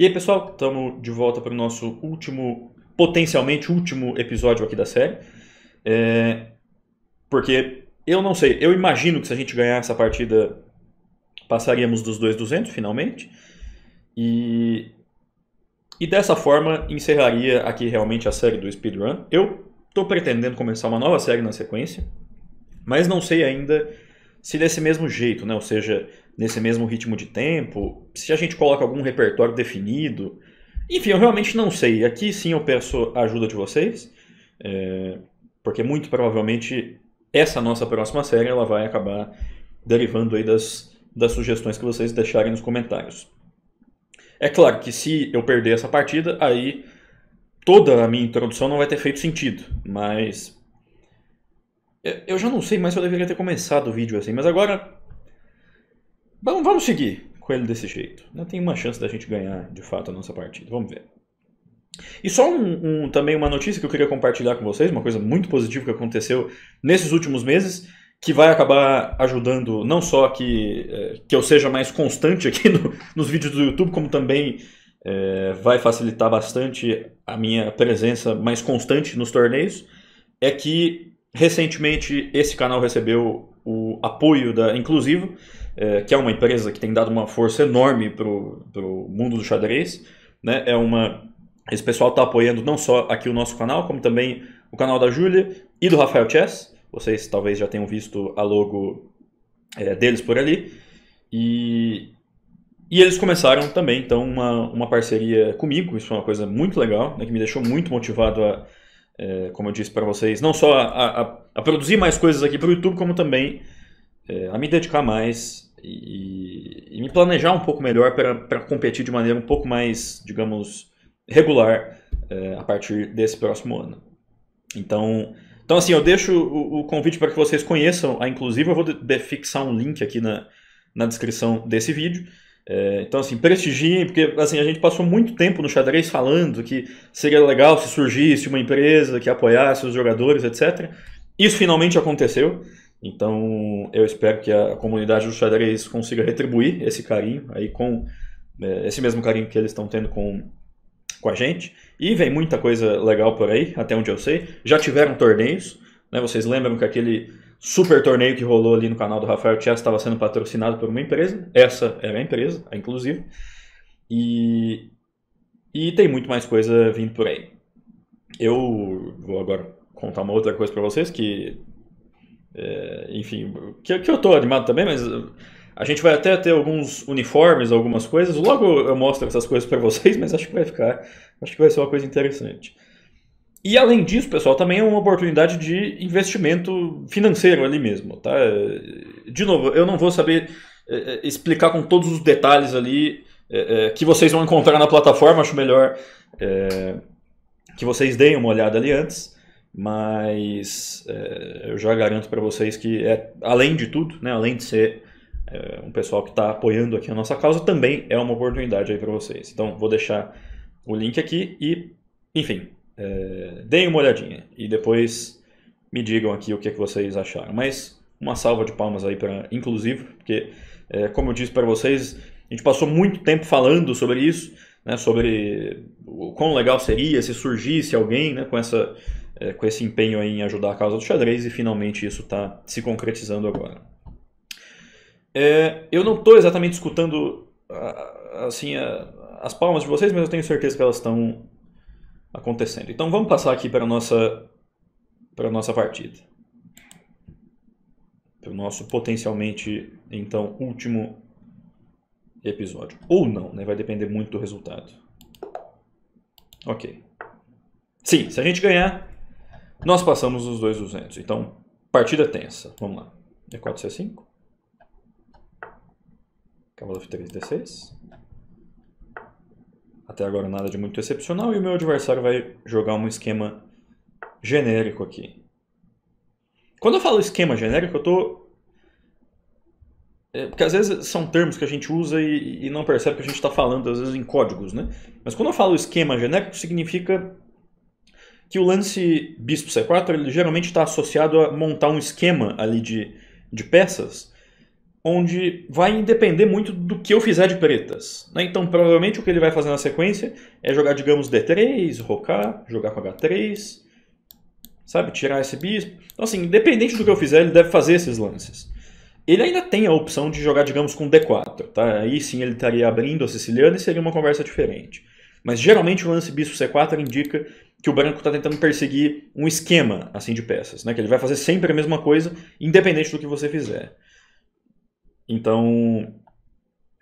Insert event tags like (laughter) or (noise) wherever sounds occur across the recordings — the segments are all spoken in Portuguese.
E aí, pessoal, estamos de volta para o nosso último, potencialmente último episódio aqui da série. É... Porque eu não sei, eu imagino que se a gente ganhar essa partida, passaríamos dos 2.200 finalmente. E... e dessa forma encerraria aqui realmente a série do Speedrun. Eu estou pretendendo começar uma nova série na sequência, mas não sei ainda se desse mesmo jeito, né? ou seja, nesse mesmo ritmo de tempo, se a gente coloca algum repertório definido. Enfim, eu realmente não sei. Aqui sim eu peço a ajuda de vocês, é, porque muito provavelmente essa nossa próxima série ela vai acabar derivando aí das, das sugestões que vocês deixarem nos comentários. É claro que se eu perder essa partida, aí toda a minha introdução não vai ter feito sentido, mas eu já não sei mais se eu deveria ter começado o vídeo assim, mas agora. Vamos, vamos seguir com ele desse jeito. Não Tem uma chance da gente ganhar de fato a nossa partida. Vamos ver. E só um, um, também uma notícia que eu queria compartilhar com vocês, uma coisa muito positiva que aconteceu nesses últimos meses, que vai acabar ajudando não só que, eh, que eu seja mais constante aqui no, nos vídeos do YouTube, como também é, vai facilitar bastante a minha presença mais constante nos torneios, é que Recentemente, esse canal recebeu o apoio da Inclusivo, é, que é uma empresa que tem dado uma força enorme para o mundo do xadrez. Né? É uma, esse pessoal está apoiando não só aqui o nosso canal, como também o canal da Júlia e do Rafael Chess. Vocês talvez já tenham visto a logo é, deles por ali. E, e eles começaram também, então, uma, uma parceria comigo. Isso foi uma coisa muito legal, né, que me deixou muito motivado a é, como eu disse para vocês, não só a, a, a, produzir mais coisas aqui para o YouTube, como também é, a me dedicar mais e, e, me planejar um pouco melhor para competir de maneira um pouco mais, digamos, regular é, a partir desse próximo ano. Então, então assim, eu deixo o, o convite para que vocês conheçam a inclusive Eu vou de, de fixar um link aqui na, na descrição desse vídeo. É, então, assim, prestigiem, porque assim, a gente passou muito tempo no xadrez falando que seria legal se surgisse uma empresa que apoiasse os jogadores, etc. Isso finalmente aconteceu. Então, eu espero que a comunidade do xadrez consiga retribuir esse carinho aí com é, esse mesmo carinho que eles estão tendo com, com a gente. E vem muita coisa legal por aí, até onde eu sei. Já tiveram torneios, né? Vocês lembram que aquele super torneio que rolou ali no canal do Rafael Chess estava sendo patrocinado por uma empresa. Essa era é a empresa, inclusive. E, e tem muito mais coisa vindo por aí. Eu vou agora contar uma outra coisa para vocês que, é, enfim, que, que eu tô animado também, mas a gente vai até ter alguns uniformes, algumas coisas. Logo eu mostro essas coisas para vocês, mas acho que vai ficar, acho que vai ser uma coisa interessante. E além disso, pessoal, também é uma oportunidade de investimento financeiro ali mesmo, tá? É, de novo, eu não vou saber é, é, explicar com todos os detalhes ali que vocês vão encontrar na plataforma, acho melhor que vocês deem uma olhada ali antes, mas eu já garanto para vocês que é, além de tudo, né, além de ser um pessoal que está apoiando aqui a nossa causa, também é uma oportunidade aí para vocês. Então, vou deixar o link aqui e, enfim, é, deem uma olhadinha e depois me digam aqui o que, é que vocês acharam. Mas uma salva de palmas aí para inclusive, porque é, como eu disse para vocês, a gente passou muito tempo falando sobre isso, né, sobre o quão legal seria se surgisse alguém né, com, essa, é, com esse empenho em ajudar a causa do xadrez e finalmente isso está se concretizando agora. É, eu não estou exatamente escutando assim, a, as palmas de vocês, mas eu tenho certeza que elas estão acontecendo. Então vamos passar aqui para a nossa, para a nossa partida. Para o nosso potencialmente, então, último episódio. Ou não, né? Vai depender muito do resultado. Ok. Sim, se a gente ganhar, nós passamos os dois 200. Então, partida tensa. Vamos lá. É E4, C5. Cavalo F3, D6. Até agora nada de muito excepcional e o meu adversário vai jogar um esquema genérico aqui. Quando eu falo esquema genérico, eu estou... É, porque às vezes são termos que a gente usa e, e não percebe que a gente está falando, às vezes, em códigos, né? Mas quando eu falo esquema genérico, significa que o lance bispo c4 ele geralmente está associado a montar um esquema ali de, de peças onde vai depender muito do que eu fizer de pretas. Né? Então, provavelmente o que ele vai fazer na sequência é jogar, digamos, D3, rocar, jogar com H3, sabe? Tirar esse bispo. Então, assim, independente do que eu fizer, ele deve fazer esses lances. Ele ainda tem a opção de jogar, digamos, com D4, tá? Aí sim ele estaria abrindo a siciliana e seria uma conversa diferente. Mas geralmente o lance bispo C4 indica que o branco está tentando perseguir um esquema assim de peças, né? Que ele vai fazer sempre a mesma coisa, independente do que você fizer. Então,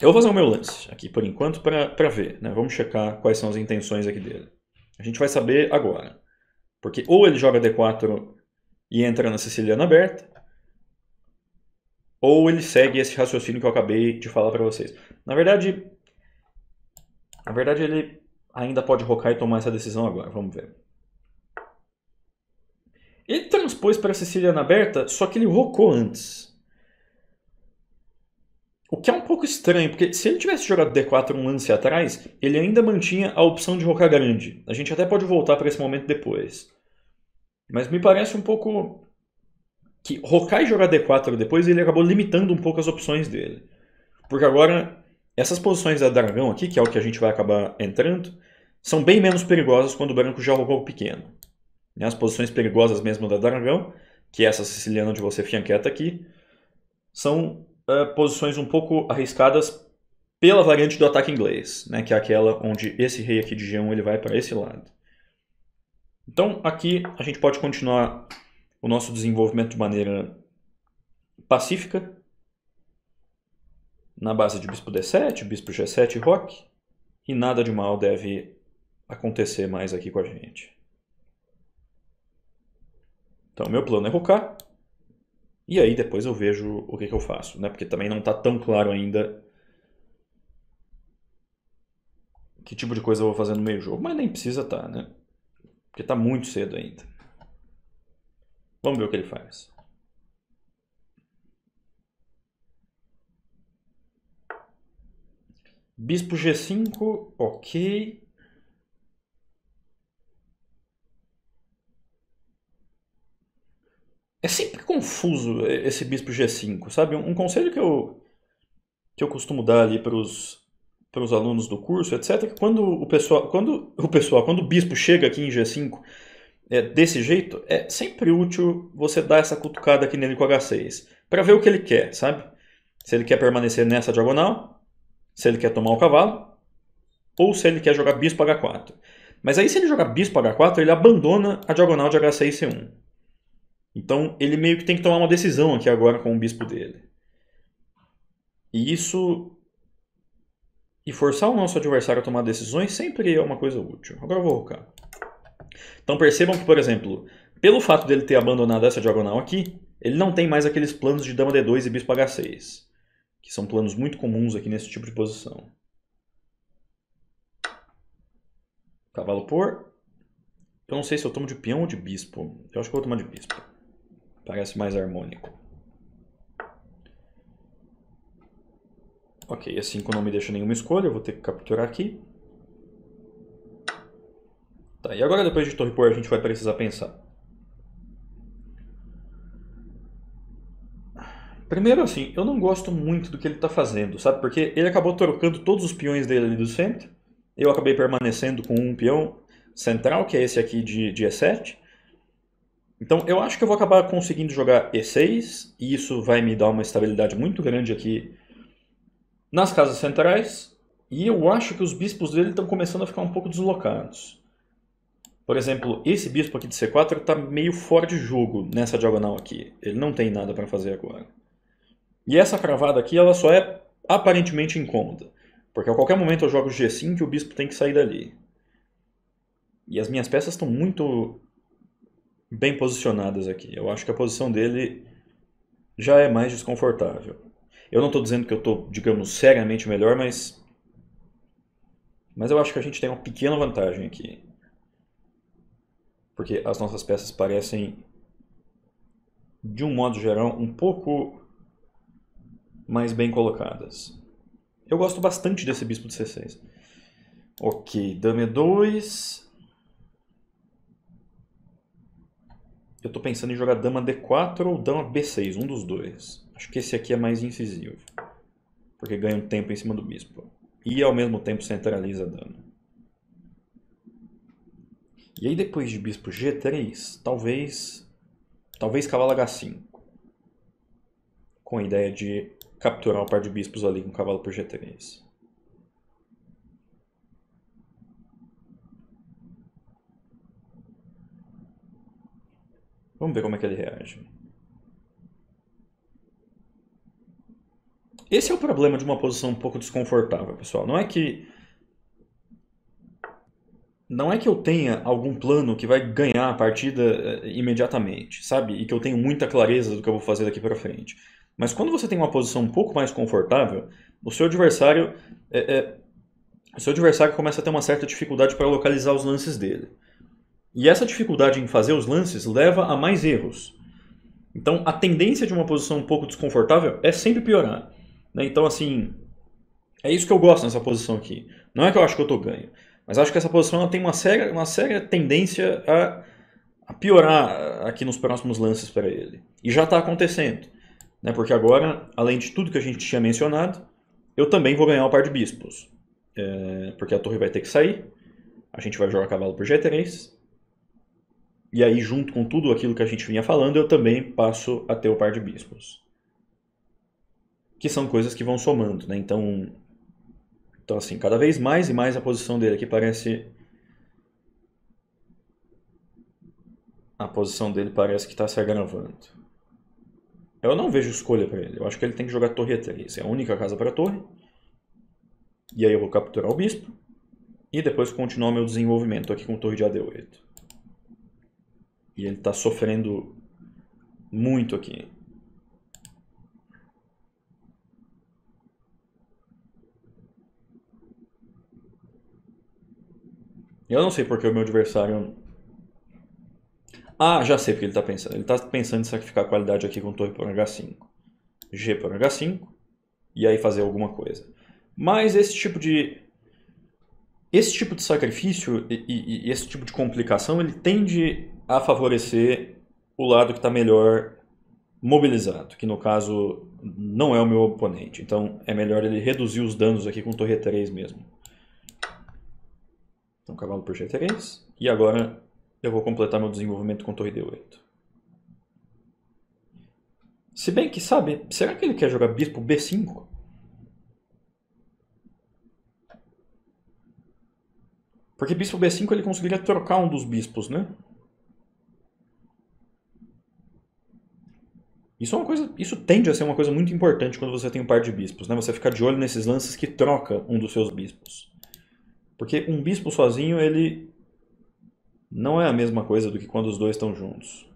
eu vou fazer o meu lance aqui por enquanto para ver, né? Vamos checar quais são as intenções aqui dele. A gente vai saber agora. Porque ou ele joga D4 e entra na siciliana aberta, ou ele segue esse raciocínio que eu acabei de falar para vocês. Na verdade, na verdade ele ainda pode rocar e tomar essa decisão agora, vamos ver. Ele transpôs para a siciliana aberta, só que ele rocou antes. O que é um pouco estranho, porque se ele tivesse jogado D4 um lance atrás, ele ainda mantinha a opção de rocar grande. A gente até pode voltar para esse momento depois. Mas me parece um pouco que rocar e jogar D4 depois, ele acabou limitando um pouco as opções dele. Porque agora, essas posições da dragão aqui, que é o que a gente vai acabar entrando, são bem menos perigosas quando o branco já rocou o pequeno. Né, as posições perigosas mesmo da dragão, que é essa siciliana onde você fianqueta aqui, são uh, posições um pouco arriscadas pela variante do ataque inglês, né, que é aquela onde esse rei aqui de G1 ele vai para esse lado. Então aqui a gente pode continuar o nosso desenvolvimento de maneira pacífica, na base de bispo D7, bispo G7 e roque, e nada de mal deve acontecer mais aqui com a gente. Então meu plano é rocar, e aí depois eu vejo o que, que eu faço, né? Porque também não está tão claro ainda que tipo de coisa eu vou fazer no meio jogo, mas nem precisa tá, né? Porque está muito cedo ainda. Vamos ver o que ele faz. Bispo G5, ok. É sempre confuso esse bispo G5, sabe? Um conselho que eu, que eu costumo dar ali para os alunos do curso, etc, é que quando o pessoal, quando o pessoal, quando o bispo chega aqui em G5 é, desse jeito, é sempre útil você dar essa cutucada aqui nele com H6, para ver o que ele quer, sabe? Se ele quer permanecer nessa diagonal, se ele quer tomar o cavalo, ou se ele quer jogar bispo H4. Mas aí se ele jogar bispo H4, ele abandona a diagonal de H6 e C1. Então ele meio que tem que tomar uma decisão aqui agora com o bispo dele. E isso. E forçar o nosso adversário a tomar decisões sempre é uma coisa útil. Agora eu vou rocar. Então percebam que, por exemplo, pelo fato dele ter abandonado essa diagonal aqui, ele não tem mais aqueles planos de dama D2 e bispo H6, que são planos muito comuns aqui nesse tipo de posição. Cavalo por. Eu não sei se eu tomo de peão ou de bispo. Eu acho que eu vou tomar de bispo. Parece mais harmônico. Ok, assim que não me deixa nenhuma escolha, eu vou ter que capturar aqui. Tá, e agora depois de torre por a gente vai precisar pensar. Primeiro assim, eu não gosto muito do que ele está fazendo, sabe? Porque ele acabou trocando todos os peões dele ali do centro. Eu acabei permanecendo com um peão central, que é esse aqui de, de E7. Então eu acho que eu vou acabar conseguindo jogar E6 e isso vai me dar uma estabilidade muito grande aqui nas casas centrais. E eu acho que os bispos dele estão começando a ficar um pouco deslocados. Por exemplo, esse bispo aqui de C4 está meio fora de jogo nessa diagonal aqui. Ele não tem nada para fazer agora. E essa cravada aqui ela só é aparentemente incômoda. Porque a qualquer momento eu jogo G5 e o bispo tem que sair dali. E as minhas peças estão muito bem posicionadas aqui. Eu acho que a posição dele já é mais desconfortável. Eu não estou dizendo que eu estou, digamos, seriamente melhor, mas. Mas eu acho que a gente tem uma pequena vantagem aqui. Porque as nossas peças parecem, de um modo geral, um pouco mais bem colocadas. Eu gosto bastante desse bispo de C6. Ok, dama E2. É Eu estou pensando em jogar dama d4 ou dama b6, um dos dois. Acho que esse aqui é mais incisivo. Porque ganha um tempo em cima do bispo. E ao mesmo tempo centraliza dano. E aí depois de bispo g3, talvez... Talvez cavalo h5. Com a ideia de capturar o par de bispos ali com o cavalo por g3. Vamos ver como é que ele reage. Esse é o problema de uma posição um pouco desconfortável, pessoal. Não é que não é que eu tenha algum plano que vai ganhar a partida eh, imediatamente, sabe? E que eu tenho muita clareza do que eu vou fazer daqui para frente. Mas quando você tem uma posição um pouco mais confortável, o seu adversário é, é, o seu adversário começa a ter uma certa dificuldade para localizar os lances dele. E essa dificuldade em fazer os lances leva a mais erros. Então, a tendência de uma posição um pouco desconfortável é sempre piorar. Né? Então, assim, é isso que eu gosto nessa posição aqui. Não é que eu acho que eu tô ganho, mas acho que essa posição ela tem uma séria, uma séria tendência a, a piorar aqui nos próximos lances para ele. E já está acontecendo, né? porque agora, além de tudo que a gente tinha mencionado, eu também vou ganhar o par de bispos. É, porque a torre vai ter que sair, a gente vai jogar cavalo por G3, e aí, junto com tudo aquilo que a gente vinha falando, eu também passo a ter o par de bispos. Que são coisas que vão somando, né? Então, então assim, cada vez mais e mais a posição dele aqui parece a posição dele parece que está se agravando. Eu não vejo escolha para ele. Eu acho que ele tem que jogar torre E3. É a única casa para torre. E aí eu vou capturar o bispo. E depois continuar o meu desenvolvimento aqui com torre de AD8. E ele está sofrendo muito aqui. Eu não sei porque o meu adversário. Ah, já sei porque ele está pensando. Ele está pensando em sacrificar a qualidade aqui com torre por H5. G por H5. E aí fazer alguma coisa. Mas esse tipo de. Esse tipo de sacrifício e, e, e esse tipo de complicação ele tende a favorecer o lado que está melhor mobilizado, que no caso não é o meu oponente. Então é melhor ele reduzir os danos aqui com torre 3 mesmo. Então cavalo por G3. E agora eu vou completar meu desenvolvimento com torre D8. Se bem que, sabe, será que ele quer jogar bispo B5? Porque bispo B5 ele conseguiria trocar um dos bispos, né? Isso, é uma coisa, isso tende a ser uma coisa muito importante quando você tem um par de bispos, né? Você ficar de olho nesses lances que troca um dos seus bispos. Porque um bispo sozinho, ele não é a mesma coisa do que quando os dois estão juntos.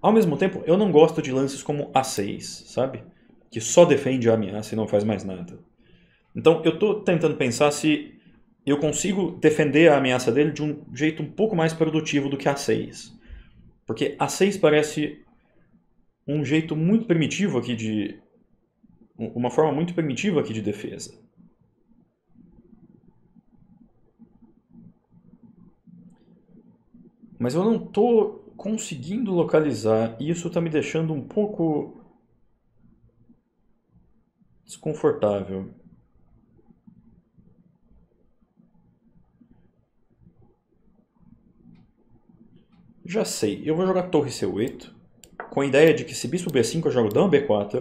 Ao mesmo tempo, eu não gosto de lances como A6, sabe? Que só defende a ameaça e não faz mais nada. Então, eu estou tentando pensar se eu consigo defender a ameaça dele de um jeito um pouco mais produtivo do que A6. Porque A6 parece um jeito muito primitivo aqui de uma forma muito primitiva aqui de defesa. Mas eu não estou conseguindo localizar e isso está me deixando um pouco desconfortável. Já sei, eu vou jogar torre C8 com a ideia de que se bispo b5 eu jogo dama b4,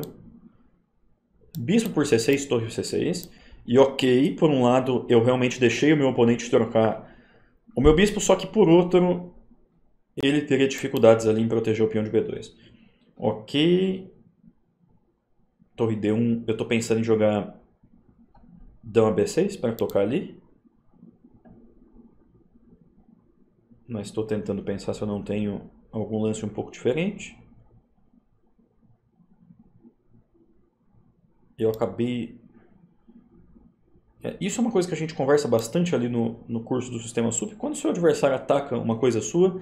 bispo por c6, torre c6, e ok, por um lado eu realmente deixei o meu oponente trocar o meu bispo, só que por outro ele teria dificuldades ali em proteger o peão de b2. Ok, torre d1, eu estou pensando em jogar dama b6 para tocar ali. Mas estou tentando pensar se eu não tenho algum lance um pouco diferente. eu acabei. É, isso é uma coisa que a gente conversa bastante ali no, no curso do sistema SUP. Quando seu adversário ataca uma coisa sua,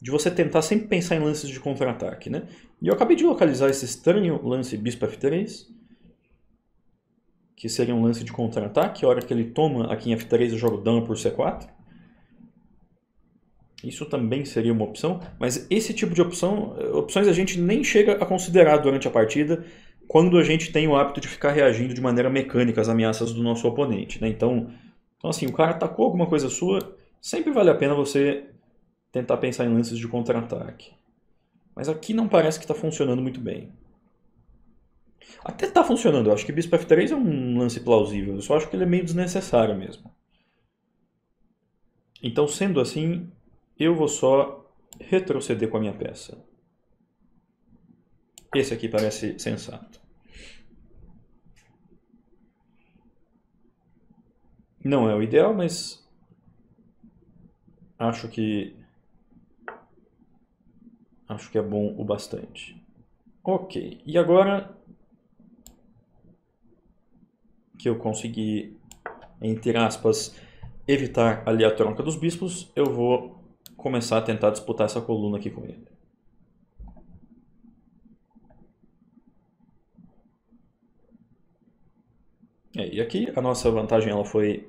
de você tentar sempre pensar em lances de contra-ataque, né? E eu acabei de localizar esse estranho lance bispo f3, que seria um lance de contra-ataque. A hora que ele toma aqui em f3, eu jogo dama por c4. Isso também seria uma opção, mas esse tipo de opção, opções a gente nem chega a considerar durante a partida, quando a gente tem o hábito de ficar reagindo de maneira mecânica às ameaças do nosso oponente. Né? Então, então, assim, o cara atacou alguma coisa sua, sempre vale a pena você tentar pensar em lances de contra-ataque. Mas aqui não parece que está funcionando muito bem. Até está funcionando, eu acho que Bispo F3 é um lance plausível, eu só acho que ele é meio desnecessário mesmo. Então, sendo assim, eu vou só retroceder com a minha peça. Esse aqui parece sensato. Não é o ideal, mas acho que acho que é bom o bastante. Ok, e agora que eu consegui, entre aspas, evitar ali a troca dos bispos, eu vou começar a tentar disputar essa coluna aqui com ele. É, e aqui a nossa vantagem ela foi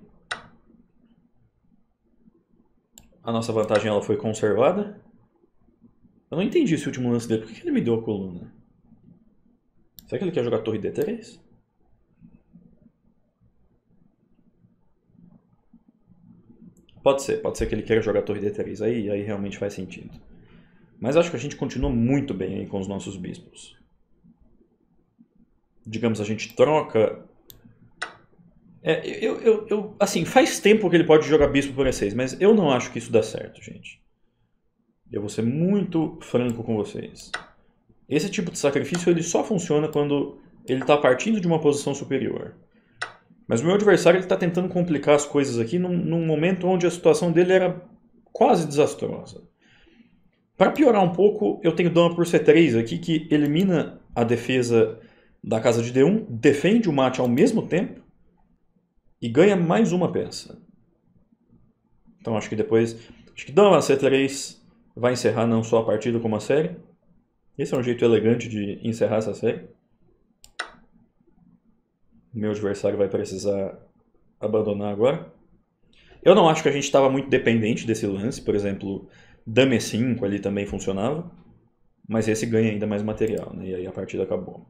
a nossa vantagem ela foi conservada. Eu não entendi esse último lance dele. Por que ele me deu a coluna? Será que ele quer jogar torre D3? Pode ser, pode ser que ele queira jogar torre D3. Aí, aí realmente faz sentido. Mas acho que a gente continua muito bem aí com os nossos bispos. Digamos, a gente troca é, eu, eu, eu, assim, faz tempo que ele pode jogar bispo por E6, mas eu não acho que isso dá certo, gente. Eu vou ser muito franco com vocês. Esse tipo de sacrifício ele só funciona quando ele está partindo de uma posição superior. Mas o meu adversário está tentando complicar as coisas aqui num, num momento onde a situação dele era quase desastrosa. Para piorar um pouco, eu tenho dama por C3 aqui, que elimina a defesa da casa de D1, defende o mate ao mesmo tempo, e ganha mais uma peça. Então acho que depois. Acho que dama C3 vai encerrar não só a partida como a série. Esse é um jeito elegante de encerrar essa série. Meu adversário vai precisar abandonar agora. Eu não acho que a gente estava muito dependente desse lance. Por exemplo, Dame 5 ali também funcionava. Mas esse ganha ainda mais material, né? E aí a partida acabou.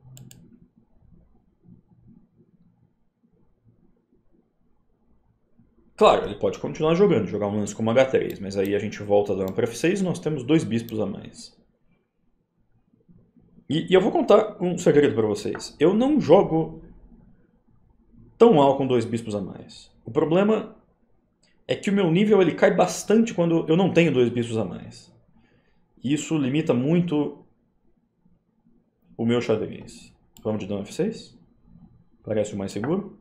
Claro, ele pode continuar jogando, jogar um lance como H3, mas aí a gente volta dando para F6 e nós temos dois bispos a mais. E, e eu vou contar um segredo para vocês. Eu não jogo tão mal com dois bispos a mais. O problema é que o meu nível ele cai bastante quando eu não tenho dois bispos a mais. E isso limita muito o meu xadrez. Vamos de dama F6? Parece o mais seguro.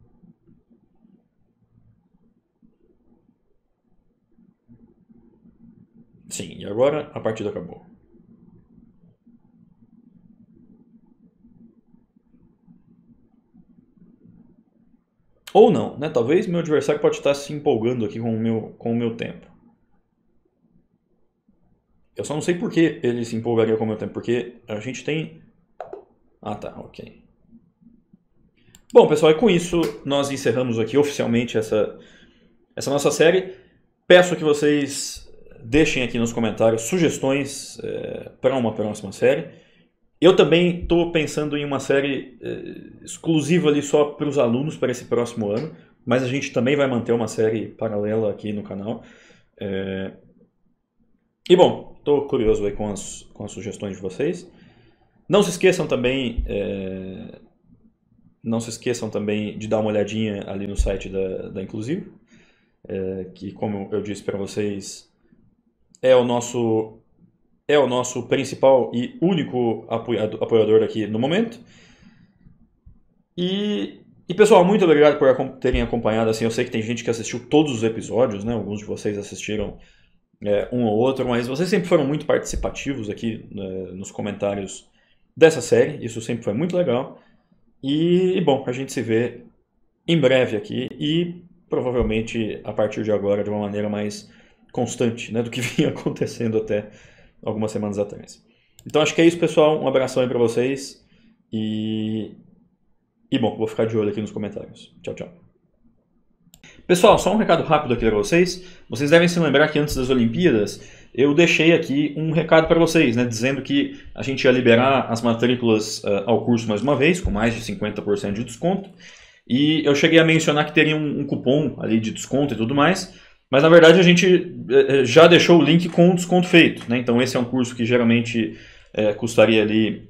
Sim, e agora a partida acabou. Ou não, né? Talvez meu adversário pode estar se empolgando aqui com o meu, com o meu tempo. Eu só não sei por que ele se empolgaria com o meu tempo, porque a gente tem... Ah tá, ok. Bom, pessoal, e é com isso nós encerramos aqui oficialmente essa, essa nossa série. Peço que vocês deixem aqui nos comentários sugestões é, para uma próxima série. Eu também estou pensando em uma série é, exclusiva ali só para os alunos para esse próximo ano, mas a gente também vai manter uma série paralela aqui no canal. É... E bom, estou curioso aí com as, com as sugestões de vocês. Não se esqueçam também, não se esqueçam também de dar uma olhadinha ali no site da, da Inclusive, que como eu disse para vocês é o nosso é o nosso principal e único apoiador aqui no momento. E, e pessoal, muito obrigado por terem acompanhado. Assim, eu sei que tem gente que assistiu todos os episódios, né? Alguns de vocês assistiram é, um ou outro, mas vocês sempre foram muito participativos aqui né, nos comentários dessa série. Isso sempre foi muito legal. E, e bom, a gente se vê em breve aqui e provavelmente a partir de agora de uma maneira mais constante né, do que (laughs) vinha acontecendo até algumas semanas atrás. Então acho que é isso, pessoal. Um abração aí para vocês. E... e bom, vou ficar de olho aqui nos comentários. Tchau, tchau. Pessoal, só um recado rápido aqui para vocês. Vocês devem se lembrar que antes das Olimpíadas eu deixei aqui um recado para vocês, né, dizendo que a gente ia liberar as matrículas uh, ao curso mais uma vez, com mais de 50% de desconto. E eu cheguei a mencionar que teria um, um cupom ali de desconto e tudo mais. Mas na verdade a gente eh, eh, já deixou o link com o desconto feito. Né? Então esse é um curso que geralmente é, custaria ali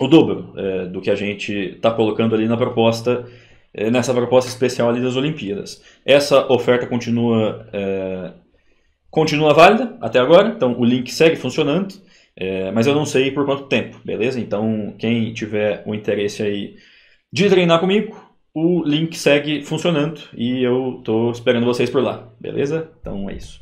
o dobro é, do que a gente está colocando ali na proposta, é, nessa proposta especial ali das Olimpíadas. Essa oferta continua, continua válida até agora, então o link segue funcionando, mas eu não sei por quanto tempo, beleza? Então quem tiver o interesse aí de treinar comigo, o link segue funcionando e eu estou esperando vocês por lá, beleza? Então é isso.